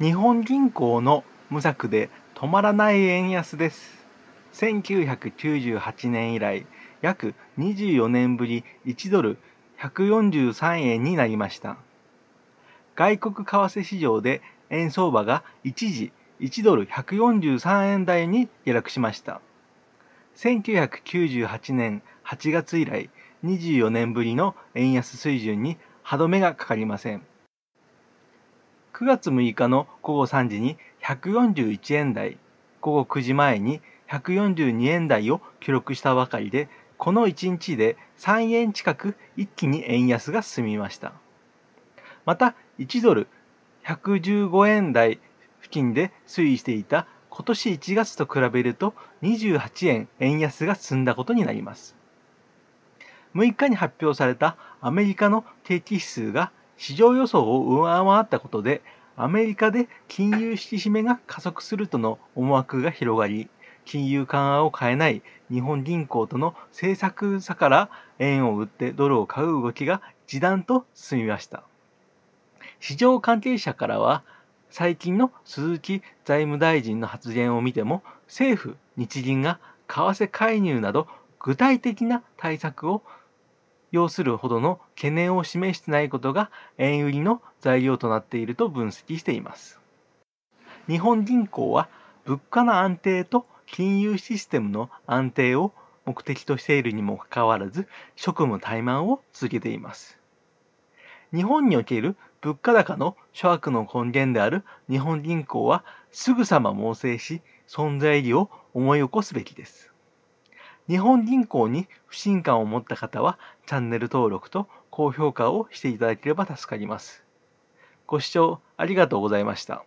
日本銀行の無策で止まらない円安です1998年以来約24年ぶり1ドル143円になりました外国為替市場で円相場が一時1ドル143円台に下落しました1998年8月以来24年ぶりの円安水準に歯止めがかかりません9月6日の午後3時に141円台、午後9時前に142円台を記録したばかりで、この1日で3円近く一気に円安が進みました。また、1ドル115円台付近で推移していた今年1月と比べると28円円安が進んだことになります。6日に発表されたアメリカの定期指数が市場予想を上回ったことで、アメリカで金融引き締めが加速するとの思惑が広がり、金融緩和を変えない日本銀行との政策差から円を売ってドルを買う動きが一段と進みました。市場関係者からは、最近の鈴木財務大臣の発言を見ても、政府、日銀が為替介入など具体的な対策を要するほどの懸念を示してないことが円売りの材料となっていると分析しています。日本銀行は物価の安定と金融システムの安定を目的としているにもかかわらず職務怠慢を続けています。日本における物価高の諸悪の根源である日本銀行はすぐさま猛省し存在意義を思い起こすべきです。日本銀行に不信感を持った方はチャンネル登録と高評価をしていただければ助かります。ご視聴ありがとうございました。